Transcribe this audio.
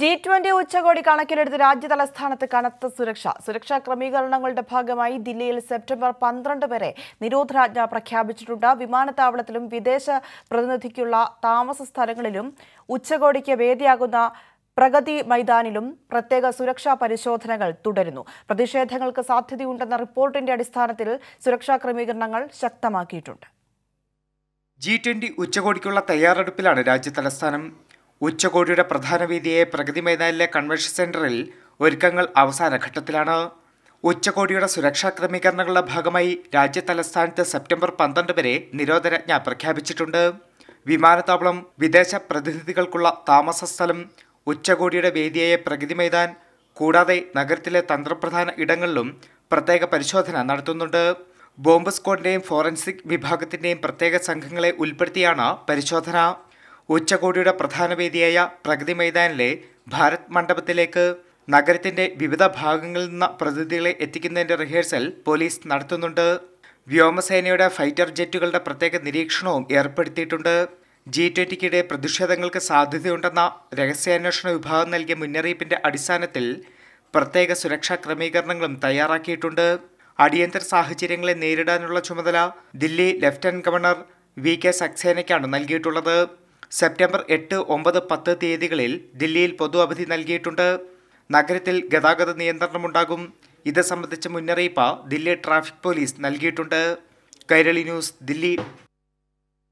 G twenty ഉച്ചകോടി കണക്കിലെടുത്ത് രാജ്യതലസ്ഥാനത്ത് കനത്ത സുരക്ഷ സുരക്ഷാ ക്രമീകരണങ്ങളുടെ ഭാഗമായി ദില്ലിയിൽ സെപ്റ്റംബർ പന്ത്രണ്ട് വരെ നിരോധനാജ്ഞ പ്രഖ്യാപിച്ചിട്ടുണ്ട് വിമാനത്താവളത്തിലും വിദേശ പ്രതിനിധിക്കുള്ള താമസ സ്ഥലങ്ങളിലും ഉച്ചകോടിക്ക് വേദിയാകുന്ന പ്രഗതി മൈതാനിലും പ്രത്യേക സുരക്ഷാ പരിശോധനകൾ തുടരുന്നു പ്രതിഷേധങ്ങൾക്ക് സാധ്യതയുണ്ടെന്ന റിപ്പോർട്ടിന്റെ അടിസ്ഥാനത്തിൽ സുരക്ഷാ ക്രമീകരണങ്ങൾ ശക്തമാക്കിയിട്ടുണ്ട് ജി ട്വന്റി ഉച്ചകോടിക്കുള്ള തയ്യാറെടുപ്പിലാണ് രാജ്യ തലസ്ഥാനം ഉച്ചകോടിയുടെ പ്രധാന വീതിയെ പ്രഗതി മൈതാനിലെ കൺവെൻഷൻ സെന്ററിൽ ഒരുക്കങ്ങൾ അവസാന ഘട്ടത്തിലാണ് ഉച്ചകോടിയുടെ സുരക്ഷാ ക്രമീകരണങ്ങളുടെ ഭാഗമായി രാജ്യ തലസ്ഥാനത്ത് സെപ്റ്റംബർ പന്ത്രണ്ട് വരെ നിരോധനാജ്ഞ പ്രഖ്യാപിച്ചിട്ടുണ്ട് വിമാനത്താവളം വിദേശ പ്രതിനിധികൾക്കുള്ള താമസ സ്ഥലം ഉച്ചകോടിയുടെ വേദിയായ പ്രകൃതി മൈതാൻ കൂടാതെ നഗരത്തിലെ തന്ത്രപ്രധാന ഇടങ്ങളിലും പ്രത്യേക പരിശോധന നടത്തുന്നുണ്ട് ബോംബ് സ്ക്വാഡിന്റെയും ഫോറൻസിക് വിഭാഗത്തിന്റെയും പ്രത്യേക സംഘങ്ങളെ ഉൾപ്പെടുത്തിയാണ് പരിശോധന ഉച്ചകോടിയുടെ പ്രധാന വേദിയായ പ്രഗതി മൈതാനിലെ ഭാരത് മണ്ഡപത്തിലേക്ക് നഗരത്തിന്റെ വിവിധ ഭാഗങ്ങളിൽ നിന്ന് പ്രതിനിധികളെ എത്തിക്കുന്നതിന്റെ റിഹേഴ്സൽ പോലീസ് നടത്തുന്നുണ്ട് വ്യോമസേനയുടെ ഫൈറ്റർ ജെറ്റുകളുടെ പ്രത്യേക നിരീക്ഷണവും ഏർപ്പെടുത്തിയിട്ടുണ്ട് ജി ട്വന്റിക്കിടെ പ്രതിഷേധങ്ങൾക്ക് സാധ്യതയുണ്ടെന്ന രഹസ്യാന്വേഷണ വിഭാഗം നൽകിയ മുന്നറിയിപ്പിന്റെ അടിസ്ഥാനത്തിൽ പ്രത്യേക സുരക്ഷാ ക്രമീകരണങ്ങളും തയ്യാറാക്കിയിട്ടുണ്ട് അടിയന്തര സാഹചര്യങ്ങളെ നേരിടാനുള്ള ചുമതല Delhi lieutenant governor V K സക്സേനയ്ക്കാണ് നൽകിയിട്ടുള്ളത് സെപ്റ്റംബർ എട്ട് ഒമ്പത് പത്ത് തീയതികളിൽ ദില്ലിയിൽ പൊതു അവധി നൽകിയിട്ടുണ്ട് നഗരത്തിൽ ഗതാഗത നിയന്ത്രണമുണ്ടാകും ഇത് സംബന്ധിച്ച മുന്നറിയിപ്പ് ദില്ലി ട്രാഫിക് പോലീസ് നൽകിയിട്ടുണ്ട് കൈരളി ന്യൂസ് ദില്ലി